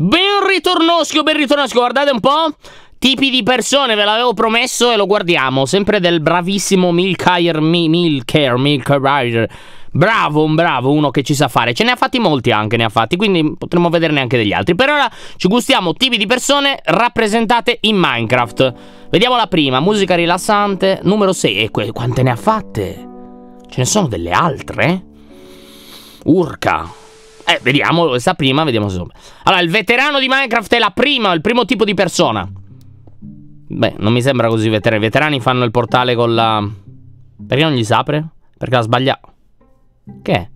Ben ritornosco, ben ritornosco, guardate un po' tipi di persone, ve l'avevo promesso e lo guardiamo. Sempre del bravissimo Milkair, Milkire, Milkire. Bravo, un bravo, uno che ci sa fare. Ce ne ha fatti molti anche, ne ha fatti, quindi potremmo vederne anche degli altri. Per ora ci gustiamo tipi di persone rappresentate in Minecraft. Vediamo la prima, musica rilassante, numero 6. E quante ne ha fatte? Ce ne sono delle altre? Urca. Eh, vediamo questa prima, vediamo se sono. Allora, il veterano di Minecraft è la prima, il primo tipo di persona. Beh, non mi sembra così veterano. I veterani fanno il portale con la... Perché non gli si apre? Perché ha sbagliato. Che è?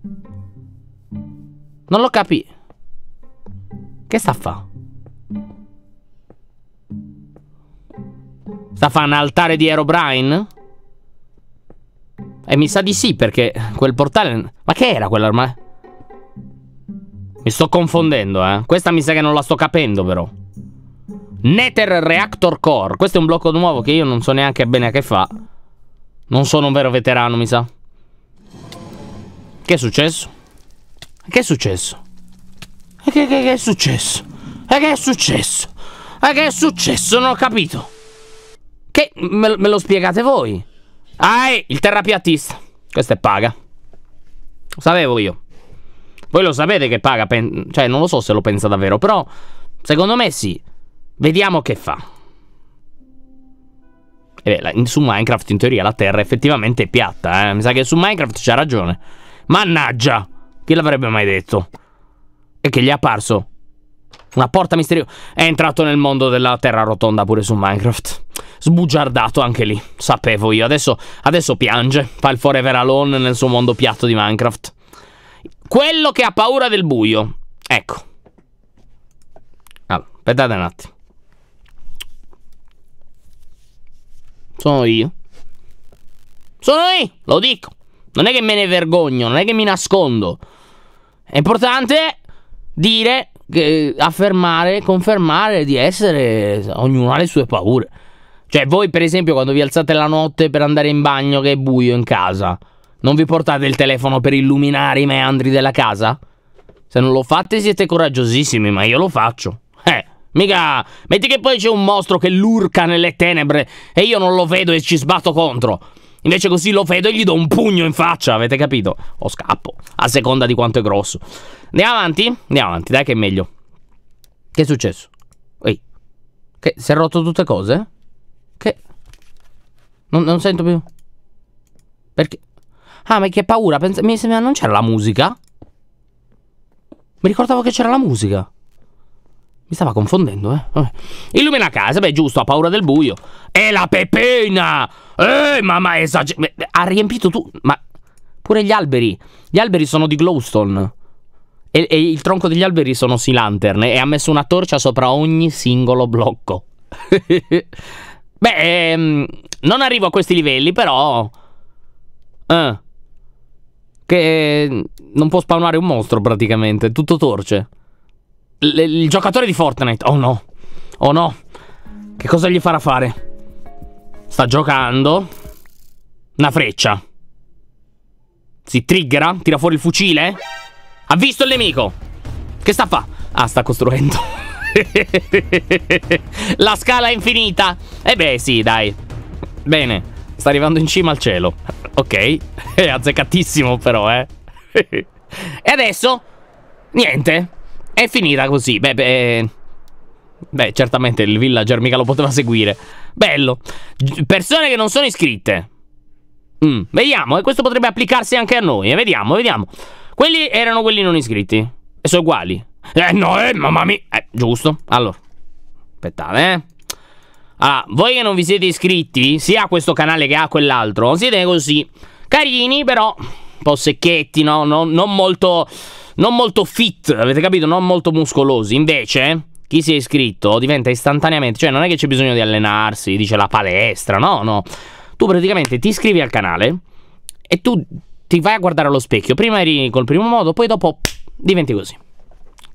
Non lo capì. Che sta a fa? Sta a fa un altare di Aerobrine? E eh, mi sa di sì perché quel portale... Ma che era quell'armadio? Eh? Mi sto confondendo, eh. Questa mi sa che non la sto capendo, però. Nether Reactor Core. Questo è un blocco nuovo che io non so neanche bene a che fa. Non sono un vero veterano, mi sa. Che è successo? Che è successo? E che, che, che è successo? E che è successo? E che è successo? Non ho capito. Che me, me lo spiegate voi? Ah, il terrapiattista. Questa è paga. Lo sapevo io. Voi lo sapete che paga, pen- cioè non lo so se lo pensa davvero, però secondo me sì. Vediamo che fa. E eh, beh, su Minecraft in teoria la Terra effettivamente è piatta, eh? Mi sa che su Minecraft c'ha ragione. Mannaggia! Chi l'avrebbe mai detto? E che gli è apparso una porta misteriosa. È entrato nel mondo della terra rotonda pure su Minecraft. Sbugiardato anche lì, sapevo io. Adesso, adesso piange, fa il forever alone nel suo mondo piatto di Minecraft. Quello che ha paura del buio. Ecco. Allora, aspettate un attimo. Sono io. Sono io, lo dico. Non è che me ne vergogno, non è che mi nascondo. È importante dire, eh, affermare, confermare di essere ognuno ha le sue paure. Cioè, voi, per esempio, quando vi alzate la notte per andare in bagno che è buio in casa, non vi portate il telefono per illuminare i meandri della casa? Se non lo fate siete coraggiosissimi, ma io lo faccio. Eh, mica... Metti che poi c'è un mostro che lurca nelle tenebre e io non lo vedo e ci sbatto contro. Invece così lo vedo e gli do un pugno in faccia, avete capito? O scappo, a seconda di quanto è grosso. Andiamo avanti? Andiamo avanti, dai che è meglio. Che è successo? Ehi. Che? Si è rotto tutte cose? Che? Non, non sento più. Perché? Ah, ma che paura. Pens mi sembra non c'era la musica. Mi ricordavo che c'era la musica. Mi stava confondendo, eh. Vabbè. Illumina casa, beh, giusto, ha paura del buio. E la pepena! Eh, mamma, esagerato. Ha riempito tu. Ma pure gli alberi. Gli alberi sono di glowstone. E, e il tronco degli alberi sono sea lantern. E ha messo una torcia sopra ogni singolo blocco. beh, ehm, non arrivo a questi livelli, però. Eh. Che mm, non può spawnare un mostro praticamente, tutto torce. L il giocatore di Fortnite, oh no, oh no, che cosa gli farà fare? Sta giocando. Una freccia. Si triggera, tira fuori il fucile. Ha visto il nemico. Che sta a fa? Ah, sta costruendo. La scala è infinita. E eh beh, sì, dai. Bene, sta arrivando in cima al cielo. Ok, è azzeccatissimo però, eh. e adesso? Niente. È finita così. Beh, beh... Beh, certamente il villager mica lo poteva seguire. Bello. Persone che non sono iscritte. Mm, vediamo, e questo potrebbe applicarsi anche a noi. Eh, vediamo, vediamo. Quelli erano quelli non iscritti. E sono uguali. Eh no, eh, mamma mia. Eh, giusto. Allora. Aspettate, eh. Ah, voi che non vi siete iscritti, sia a questo canale che a quell'altro, siete così carini, però un po' secchetti, no? Non, non, molto, non molto fit, avete capito? Non molto muscolosi. Invece, chi si è iscritto diventa istantaneamente, cioè non è che c'è bisogno di allenarsi, dice la palestra, no, no. Tu praticamente ti iscrivi al canale e tu ti vai a guardare allo specchio. Prima eri col primo modo, poi dopo diventi così.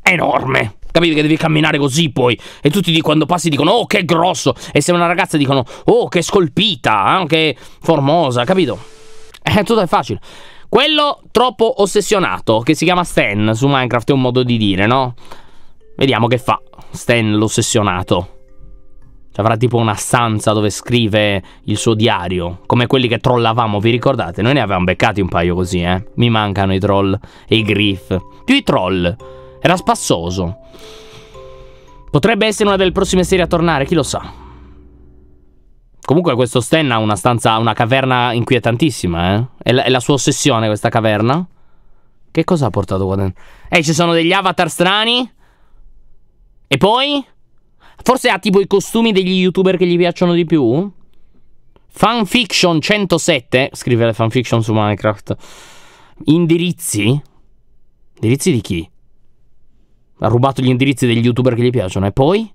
Enorme. Capite che devi camminare così poi. E tutti di, quando passi dicono, oh che grosso. E se una ragazza dicono, oh che scolpita, eh, che formosa, capito? È eh, tutto è facile. Quello troppo ossessionato, che si chiama Stan su Minecraft, è un modo di dire, no? Vediamo che fa Stan l'ossessionato. Cioè, avrà tipo una stanza dove scrive il suo diario, come quelli che trollavamo, vi ricordate? Noi ne avevamo beccati un paio così, eh? Mi mancano i troll e i griff. Più i troll. Era spassoso. Potrebbe essere una delle prossime serie a tornare, chi lo sa. Comunque questo Stan ha una stanza, una caverna inquietantissima, eh. È la, è la sua ossessione questa caverna. Che cosa ha portato qua dentro? Eh, ci sono degli avatar strani. E poi? Forse ha tipo i costumi degli youtuber che gli piacciono di più? Fanfiction 107, scrive le fanfiction su Minecraft. Indirizzi? Indirizzi di chi? ha rubato gli indirizzi degli youtuber che gli piacciono. E poi?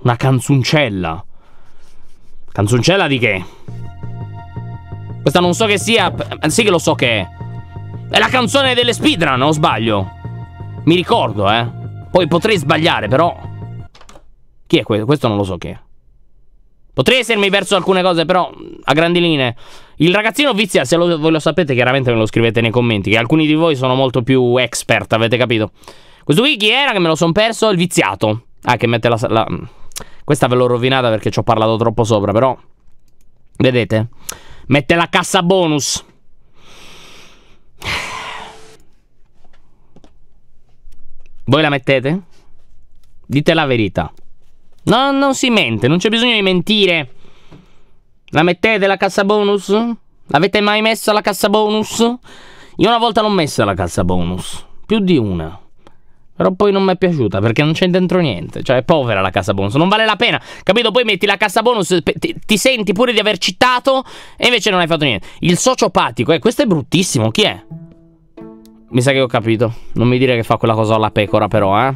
Una canzoncella. Canzoncella di che? Questa non so che sia... Eh, sì che lo so che è. È la canzone delle speedrun, o sbaglio? Mi ricordo, eh. Poi potrei sbagliare, però... Chi è questo? Questo non lo so che è. Potrei essermi perso alcune cose, però a grandi linee. Il ragazzino vizia, se lo, voi lo sapete, chiaramente me lo scrivete nei commenti, che alcuni di voi sono molto più expert, avete capito? Questo qui chi era che me lo son perso? Il viziato. Ah, che mette la... la... Mm. Questa ve l'ho rovinata perché ci ho parlato troppo sopra, però... Vedete? Mette la cassa bonus. Voi la mettete? Dite la verità. No, non si mente, non c'è bisogno di mentire. La mettete la cassa bonus? L'avete mai messa la cassa bonus? Io una volta l'ho messa la cassa bonus. Più di una. Però poi non mi è piaciuta perché non c'è dentro niente. Cioè, è povera la cassa bonus. Non vale la pena. Capito? Poi metti la cassa bonus, ti, ti senti pure di aver citato e invece non hai fatto niente. Il sociopatico, eh, questo è bruttissimo. Chi è? Mi sa che ho capito. Non mi dire che fa quella cosa alla pecora, però, eh.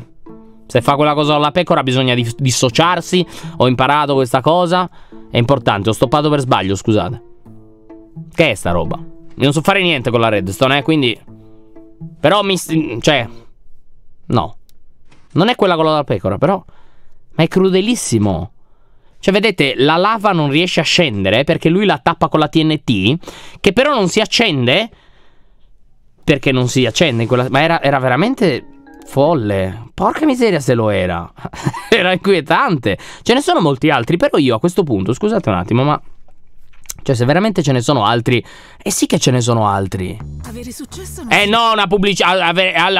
Se fa quella cosa alla pecora bisogna dissociarsi. Ho imparato questa cosa. È importante. Ho stoppato per sbaglio, scusate. Che è sta roba? Io non so fare niente con la redstone, eh, quindi... Però mi... Cioè... No. Non è quella con la pecora, però. Ma è crudelissimo. Cioè, vedete, la lava non riesce a scendere perché lui la tappa con la TNT, che però non si accende. Perché non si accende in quella... Ma era, era veramente folle. Porca miseria se lo era. era inquietante. Ce ne sono molti altri, però io a questo punto, scusate un attimo, ma... Cioè, se veramente ce ne sono altri, eh sì che ce ne sono altri. Avere successo non... Eh no, una pubblicità...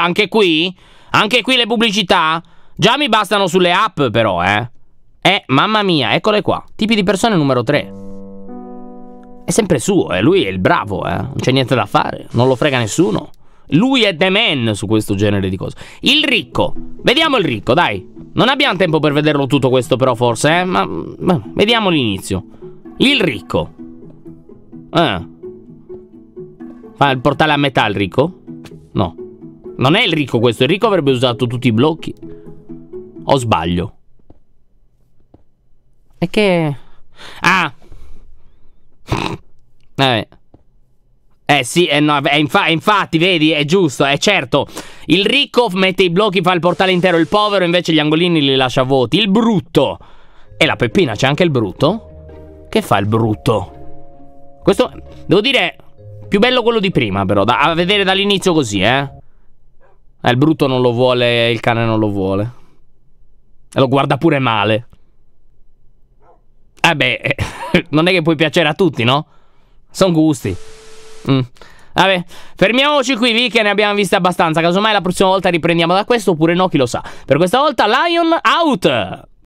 Anche qui? Anche qui le pubblicità? Già mi bastano sulle app però, eh. Eh, mamma mia, eccole qua. Tipi di persone numero 3. È sempre suo, eh. Lui è il bravo, eh. Non c'è niente da fare. Non lo frega nessuno. Lui è the man su questo genere di cose. Il ricco. Vediamo il ricco, dai. Non abbiamo tempo per vederlo tutto questo però forse, eh. Ma, ma vediamo l'inizio. Il ricco. Eh. Fa il portale a metà il ricco? No. Non è il ricco questo, il ricco avrebbe usato tutti i blocchi. O sbaglio? E che... Ah! Vabbè. Eh sì, eh no, è, eh, infa eh, infatti, vedi, è giusto, è certo. Il ricco mette i blocchi, fa il portale intero, il povero invece gli angolini li lascia vuoti. Il brutto! E la Peppina, c'è anche il brutto? Che fa il brutto? Questo, devo dire, più bello quello di prima però, da, a vedere dall'inizio così, eh. Eh, il brutto non lo vuole, il cane non lo vuole. E lo guarda pure male. Eh beh, non è che puoi piacere a tutti, no? Sono gusti. Mm. Vabbè, fermiamoci qui, Vi, che ne abbiamo viste abbastanza. Casomai la prossima volta riprendiamo da questo, oppure no, chi lo sa. Per questa volta, Lion out!